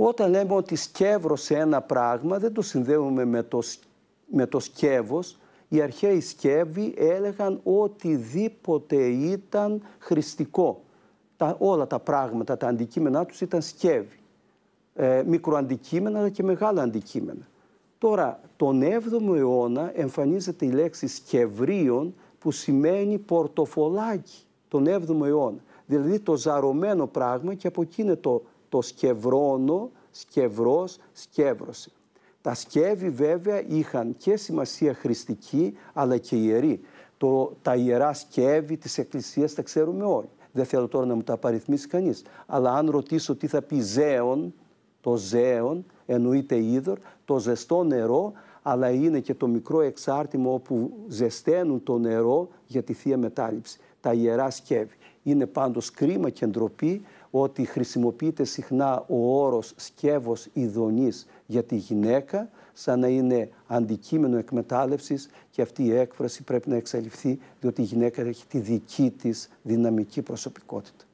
Όταν λέμε ότι σκεύρωσε ένα πράγμα, δεν το συνδέουμε με το, με το σκεύος. Οι αρχαίοι σκεύοι έλεγαν οτιδήποτε ήταν χρηστικό. Τα, όλα τα πράγματα, τα αντικείμενά τους ήταν σκεύοι. Ε, μικροαντικείμενα αλλά και μεγάλα αντικείμενα. Τώρα, τον 7ο αιώνα εμφανίζεται η λέξη σκευρίων που σημαίνει πορτοφολάκι τον 7ο αιώνα. Δηλαδή το ζαρωμένο πράγμα και από εκεί είναι το το σκευρώνο, σκευρός, σκεύρωση. Τα σκεύη βέβαια είχαν και σημασία χρηστική αλλά και ιερή. Το, τα ιερά σκεύη της Εκκλησίας τα ξέρουμε όλοι. Δεν θέλω τώρα να μου τα απαριθμίσει κανείς. Αλλά αν ρωτήσω τι θα πει ζέον, το ζέον εννοείται είδωρ, το ζεστό νερό αλλά είναι και το μικρό εξάρτημα όπου ζεσταίνουν το νερό για τη Θεία Μετάληψη, τα Ιερά Σκεύη. Είναι πάντως κρίμα και ντροπή ότι χρησιμοποιείται συχνά ο όρος σκεύος ειδονής για τη γυναίκα σαν να είναι αντικείμενο εκμετάλλευσης και αυτή η έκφραση πρέπει να εξαλειφθεί διότι η γυναίκα έχει τη δική της δυναμική προσωπικότητα.